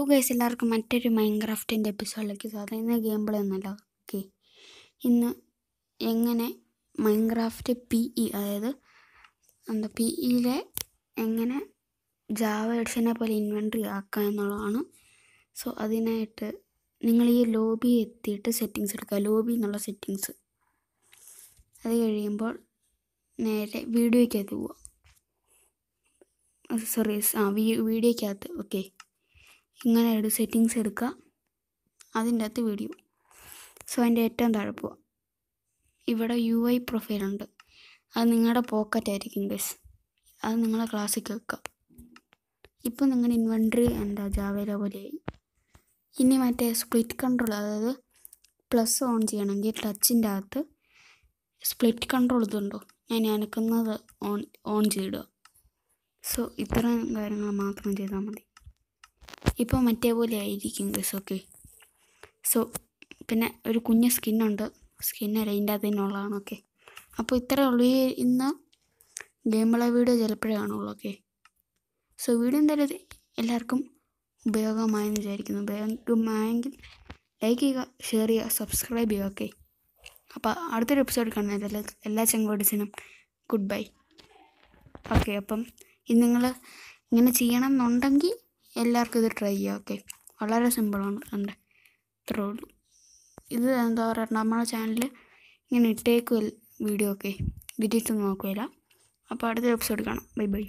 hello guys എല്ലാവർക്കും മറ്റൊരു മൈൻക്രാഫ്റ്റിൻ്റെ എപ്പിസോഡിലേക്ക് സ്വാഗതം ഇന്ന് ഗെയിം പ്ലേ ഒന്നുമല്ല ഓക്കെ ഇന്ന് എങ്ങനെ മൈൻക്രാഫ്റ്റ് പി ഇ അതായത് എന്താ പി ഇയിലെ e എങ്ങനെ ജാവ എഡിഷനെ പോലെ ഇൻവെൻട്രി ആക്കുക എന്നുള്ളതാണ് സോ അതിനായിട്ട് നിങ്ങൾ ഈ ലോബി എത്തിയിട്ട് സെറ്റിങ്സ് എടുക്കുക ലോബി എന്നുള്ള സെറ്റിങ്സ് അത് കഴിയുമ്പോൾ നേരെ വീഡിയോയ്ക്കകത്ത് പോവുക സോറി ആ വീഡിയോയ്ക്കകത്ത് ഓക്കെ ഇങ്ങനെ എടു സെറ്റിങ്സ് എടുക്കുക അതിൻ്റെ അകത്ത് വീഡിയോ സോ അതിൻ്റെ ഏറ്റവും താഴെ പോവുക ഇവിടെ യു ഐ പ്രൊഫൈലുണ്ട് അത് നിങ്ങളുടെ പോക്കറ്റ് ആയിരിക്കും ഗസ് അത് നിങ്ങളെ ക്ലാസ്സിൽ കേൾക്കുക ഇപ്പം നിങ്ങളുടെ ഇൻവെൻട്രി എന്താ ജാവേല പോലെയായി ഇനി മറ്റേ സ്പ്ലിറ്റ് കൺട്രോൾ അതായത് പ്ലസ് ഓൺ ചെയ്യണമെങ്കിൽ ടച്ചിൻ്റെ അകത്ത് സ്പ്ലിറ്റ് കൺട്രോൾ ഇതുണ്ടോ ഞാൻ അനക്കുന്നത് ഓൺ ഓൺ ചെയ്തിടുക സോ ഇത്രയും കാര്യങ്ങൾ മാത്രം ചെയ്താൽ മതി ഇപ്പോൾ മറ്റേ പോലെ ആയിരിക്കും ഗസ് ഓക്കെ സോ പിന്നെ ഒരു കുഞ്ഞ് സ്കിന്നുണ്ട് അറിയിൻ്റെ അതിൻ്റെ അതിനുള്ളതാണ് ഓക്കെ അപ്പോൾ ഇത്രയേ ഉള്ളൂ ഈ ഇന്ന് ഗെയിമുള്ള വീഡിയോ ചിലപ്പോഴേ കാണുള്ളൂ ഓക്കെ സോ വീഡിയോ എന്തായാലും എല്ലാവർക്കും ഉപയോഗമായെന്ന് വിചാരിക്കുന്നു ഉപയോഗമായെങ്കിൽ ലൈക്ക് ചെയ്യുക ഷെയർ ചെയ്യുക സബ്സ്ക്രൈബ് ചെയ്യുക ഓക്കെ അപ്പോൾ അടുത്തൊരു എപ്പിസോഡ് കാണുന്നത് എല്ലാ എല്ലാ ഗുഡ് ബൈ ഓക്കെ അപ്പം ഇത് നിങ്ങൾ ഇങ്ങനെ ചെയ്യണം എന്നുണ്ടെങ്കിൽ എല്ലാവർക്കും ഇത് ട്രൈ ചെയ്യാം ഓക്കെ വളരെ സിമ്പിളാണ് എൻ്റെ ഇത്രേ ഉള്ളൂ ഇത് എന്താ പറയുക നമ്മുടെ ചാനലിൽ ഇങ്ങനെ ഇട്ടേക്കുമല്ല വീഡിയോ ഒക്കെ വിജയിച്ചൊന്നും നോക്കുകയില്ല അപ്പോൾ അടുത്ത എപ്പിസോഡ് കാണാം ബൈ ബൈ